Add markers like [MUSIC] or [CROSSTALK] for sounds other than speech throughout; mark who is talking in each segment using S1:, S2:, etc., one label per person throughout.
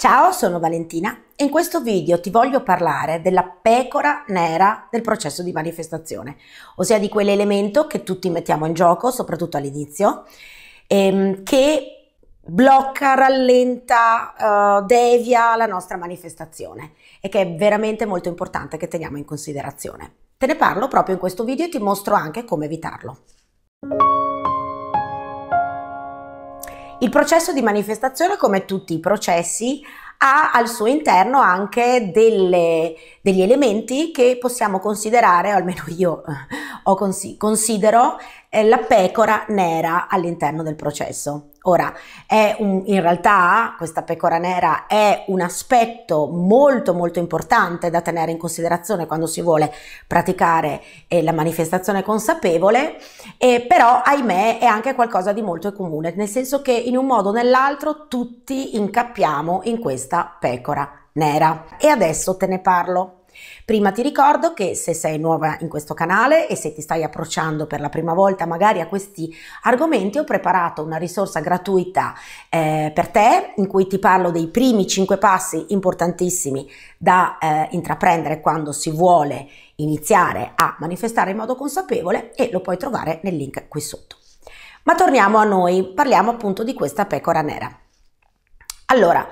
S1: Ciao, sono Valentina e in questo video ti voglio parlare della pecora nera del processo di manifestazione, ossia di quell'elemento che tutti mettiamo in gioco, soprattutto all'inizio, ehm, che blocca, rallenta, uh, devia la nostra manifestazione e che è veramente molto importante che teniamo in considerazione. Te ne parlo proprio in questo video e ti mostro anche come evitarlo. Il processo di manifestazione, come tutti i processi, ha al suo interno anche delle, degli elementi che possiamo considerare, o almeno io eh, ho consi considero, eh, la pecora nera all'interno del processo. Ora, è un, in realtà questa pecora nera è un aspetto molto molto importante da tenere in considerazione quando si vuole praticare eh, la manifestazione consapevole, eh, però ahimè è anche qualcosa di molto comune, nel senso che in un modo o nell'altro tutti incappiamo in questo questa pecora nera. E adesso te ne parlo. Prima ti ricordo che se sei nuova in questo canale e se ti stai approcciando per la prima volta magari a questi argomenti ho preparato una risorsa gratuita eh, per te in cui ti parlo dei primi 5 passi importantissimi da eh, intraprendere quando si vuole iniziare a manifestare in modo consapevole e lo puoi trovare nel link qui sotto. Ma torniamo a noi, parliamo appunto di questa pecora nera. Allora,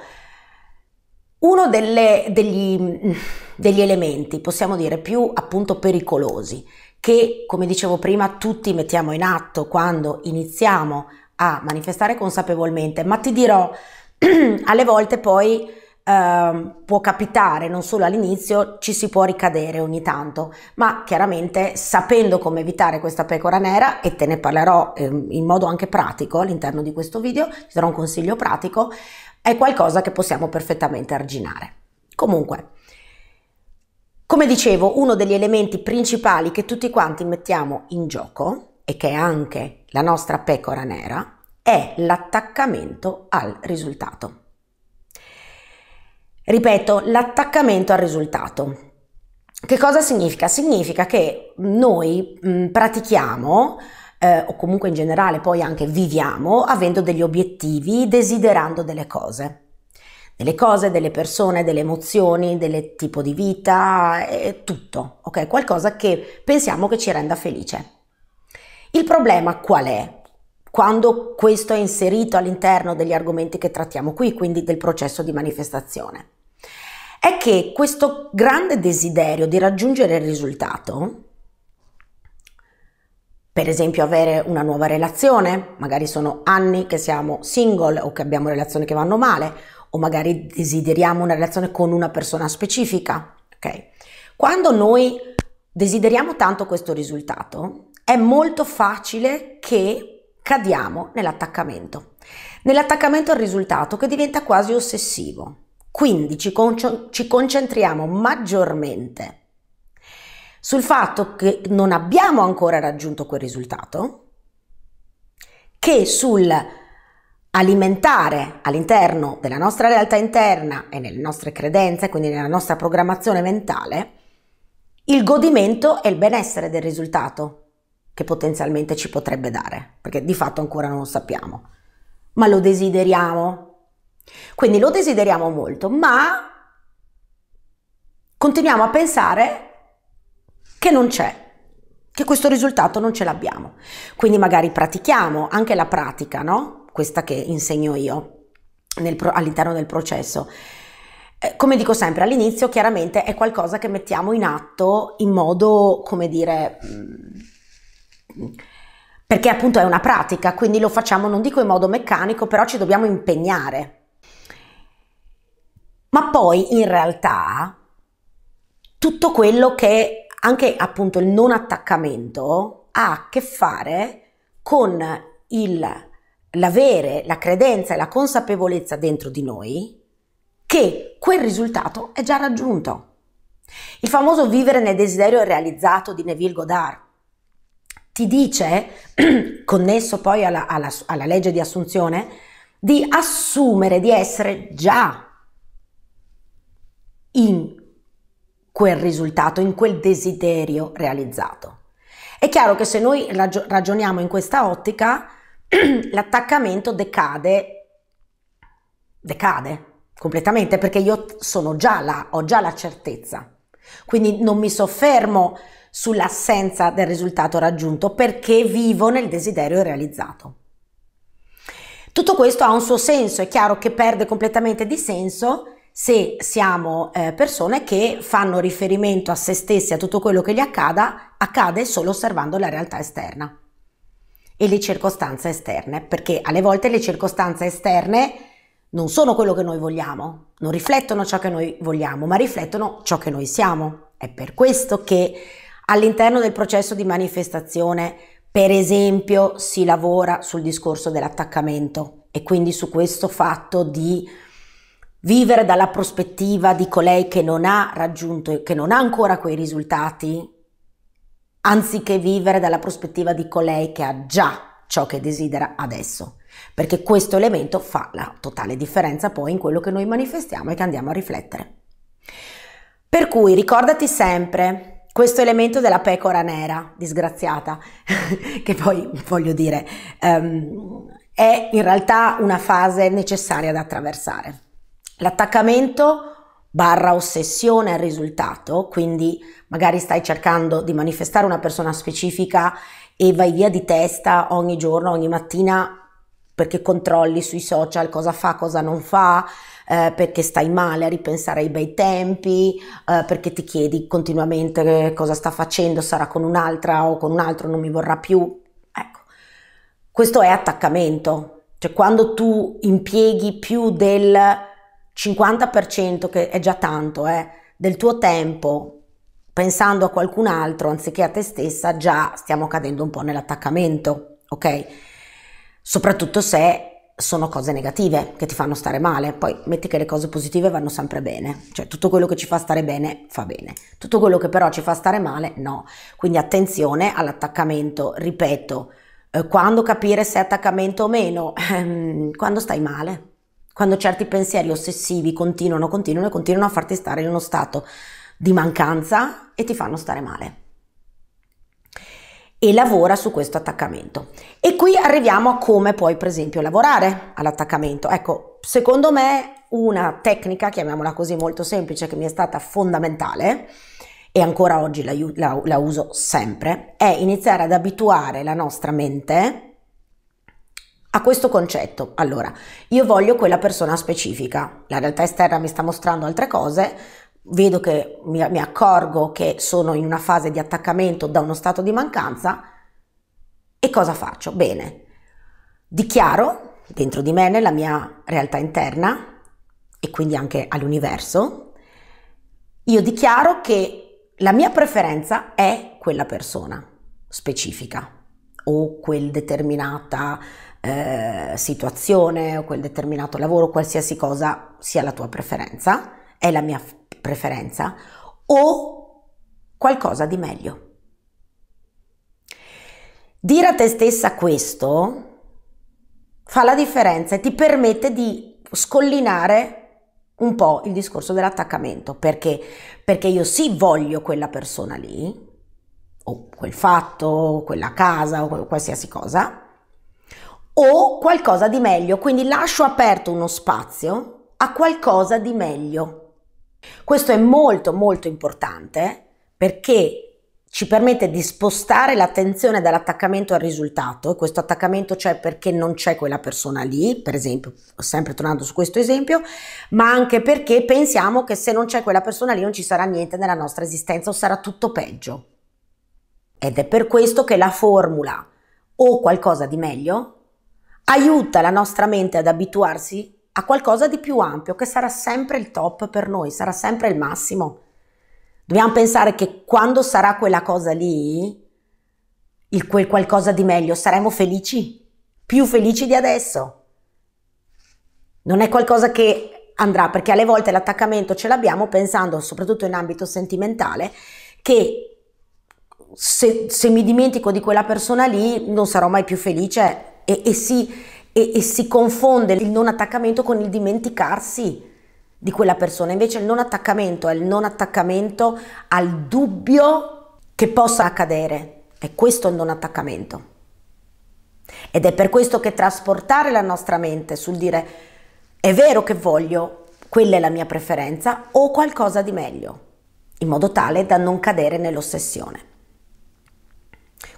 S1: uno delle, degli, degli elementi, possiamo dire, più appunto pericolosi, che come dicevo prima tutti mettiamo in atto quando iniziamo a manifestare consapevolmente, ma ti dirò, [CLEARS THROAT] alle volte poi eh, può capitare non solo all'inizio, ci si può ricadere ogni tanto, ma chiaramente sapendo come evitare questa pecora nera, e te ne parlerò eh, in modo anche pratico all'interno di questo video, ti darò un consiglio pratico, è qualcosa che possiamo perfettamente arginare. Comunque, come dicevo, uno degli elementi principali che tutti quanti mettiamo in gioco e che è anche la nostra pecora nera è l'attaccamento al risultato. Ripeto, l'attaccamento al risultato. Che cosa significa? Significa che noi mh, mm, pratichiamo eh, o comunque in generale poi anche viviamo avendo degli obiettivi, desiderando delle cose. Delle cose, delle persone, delle emozioni, del tipo di vita, eh, tutto, ok? Qualcosa che pensiamo che ci renda felice. Il problema qual è? Quando questo è inserito all'interno degli argomenti che trattiamo qui, quindi del processo di manifestazione è che questo grande desiderio di raggiungere il risultato, per esempio avere una nuova relazione, magari sono anni che siamo single o che abbiamo relazioni che vanno male, o magari desideriamo una relazione con una persona specifica, ok? Quando noi desideriamo tanto questo risultato, è molto facile che cadiamo nell'attaccamento. Nell'attaccamento al risultato che diventa quasi ossessivo. Quindi ci, con- ci concentriamo maggiormente sul fatto che non abbiamo ancora raggiunto quel risultato che sul alimentare all'interno della nostra realtà interna e nelle nostre credenze, quindi nella nostra programmazione mentale, il godimento e il benessere del risultato che potenzialmente ci potrebbe dare, perché di fatto ancora non lo sappiamo, ma lo desideriamo, quindi lo desideriamo molto, ma continuiamo a pensare che non c'è, che questo risultato non ce l'abbiamo. Quindi magari pratichiamo anche la pratica, no? Questa che insegno io nel, all'interno del processo. Eh, come dico sempre, all'inizio chiaramente è qualcosa che mettiamo in atto in modo, come dire, mm, perché appunto è una pratica, quindi lo facciamo non dico in modo meccanico, però ci dobbiamo impegnare ma poi in realtà tutto quello che anche appunto il non attaccamento ha a che fare con il, l'avere la credenza e la consapevolezza dentro di noi che quel risultato è già raggiunto. Il famoso vivere nel desiderio realizzato di Neville Goddard ti dice, [CLEARS THROAT] connesso poi alla, alla, alla legge di assunzione, di assumere di essere già in quel risultato, in quel desiderio realizzato. È chiaro che se noi ragioniamo in questa ottica, [CLEARS THROAT] l'attaccamento decade, decade completamente perché io sono già là, ho già la certezza. Quindi non mi soffermo sull'assenza del risultato raggiunto perché vivo nel desiderio realizzato. Tutto questo ha un suo senso, è chiaro che perde completamente di senso se siamo eh, persone che fanno riferimento a se stessi, a tutto quello che gli accada, accade solo osservando la realtà esterna e le circostanze esterne, perché alle volte le circostanze esterne non sono quello che noi vogliamo, non riflettono ciò che noi vogliamo, ma riflettono ciò che noi siamo. È per questo che all'interno del processo di manifestazione, per esempio, si lavora sul discorso dell'attaccamento e quindi su questo fatto di Vivere dalla prospettiva di colei che non ha raggiunto, che non ha ancora quei risultati, anziché vivere dalla prospettiva di colei che ha già ciò che desidera adesso. Perché questo elemento fa la totale differenza poi in quello che noi manifestiamo e che andiamo a riflettere. Per cui ricordati sempre questo elemento della pecora nera, disgraziata, [LAUGHS] che poi voglio dire um, è in realtà una fase necessaria da attraversare. L'attaccamento barra ossessione al risultato, quindi magari stai cercando di manifestare una persona specifica e vai via di testa ogni giorno, ogni mattina perché controlli sui social cosa fa, cosa non fa, eh, perché stai male a ripensare ai bei tempi, eh, perché ti chiedi continuamente eh, cosa sta facendo, sarà con un'altra o con un altro, non mi vorrà più. Ecco, questo è attaccamento, cioè quando tu impieghi più del 50% che è già tanto, eh, del tuo tempo pensando a qualcun altro anziché a te stessa, già stiamo cadendo un po' nell'attaccamento, ok? Soprattutto se sono cose negative che ti fanno stare male, poi metti che le cose positive vanno sempre bene, cioè tutto quello che ci fa stare bene fa bene, tutto quello che però ci fa stare male no, quindi attenzione all'attaccamento, ripeto, eh, quando capire se è attaccamento o meno, [LAUGHS] ehm, quando stai male, quando certi pensieri ossessivi continuano, continuano e continuano a farti stare in uno stato di mancanza e ti fanno stare male e lavora su questo attaccamento. E qui arriviamo a come puoi per esempio lavorare all'attaccamento. Ecco, secondo me una tecnica, chiamiamola così, molto semplice che mi è stata fondamentale e ancora oggi la, la, la uso sempre, è iniziare ad abituare la nostra mente a questo concetto. Allora, io voglio quella persona specifica, la realtà esterna mi sta mostrando altre cose, vedo che mi, mi accorgo che sono in una fase di attaccamento da uno stato di mancanza e cosa faccio? Bene, dichiaro dentro di me, nella mia realtà interna e quindi anche all'universo, io dichiaro che la mia preferenza è quella persona specifica o quel determinata eh, situazione o quel determinato lavoro, qualsiasi cosa sia la tua preferenza, è la mia preferenza, o qualcosa di meglio. Dire a te stessa questo fa la differenza e ti permette di scollinare un po' il discorso dell'attaccamento, perché, perché io sì voglio quella persona lì, o quel fatto, o quella casa, o qualsiasi cosa, o qualcosa di meglio, quindi lascio aperto uno spazio a qualcosa di meglio. Questo è molto molto importante perché ci permette di spostare l'attenzione dall'attaccamento al risultato questo attaccamento c'è perché non c'è quella persona lì, per esempio, sempre tornando su questo esempio, ma anche perché pensiamo che se non c'è quella persona lì non ci sarà niente nella nostra esistenza o sarà tutto peggio. Ed è per questo che la formula o qualcosa di meglio aiuta la nostra mente ad abituarsi a qualcosa di più ampio, che sarà sempre il top per noi, sarà sempre il massimo. Dobbiamo pensare che quando sarà quella cosa lì, il quel qualcosa di meglio, saremo felici, più felici di adesso. Non è qualcosa che andrà, perché alle volte l'attaccamento ce l'abbiamo pensando, soprattutto in ambito sentimentale, che se, se mi dimentico di quella persona lì non sarò mai più felice e, e, si, e, e si confonde il non attaccamento con il dimenticarsi di quella persona. Invece il non attaccamento è il non attaccamento al dubbio che possa accadere. È questo il non attaccamento. Ed è per questo che trasportare la nostra mente sul dire è vero che voglio, quella è la mia preferenza o qualcosa di meglio, in modo tale da non cadere nell'ossessione.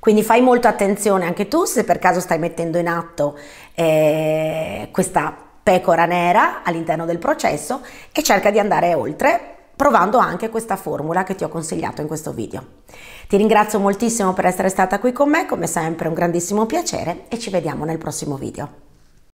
S1: Quindi fai molto attenzione anche tu se per caso stai mettendo in atto eh, questa pecora nera all'interno del processo e cerca di andare oltre provando anche questa formula che ti ho consigliato in questo video. Ti ringrazio moltissimo per essere stata qui con me, come sempre un grandissimo piacere e ci vediamo nel prossimo video.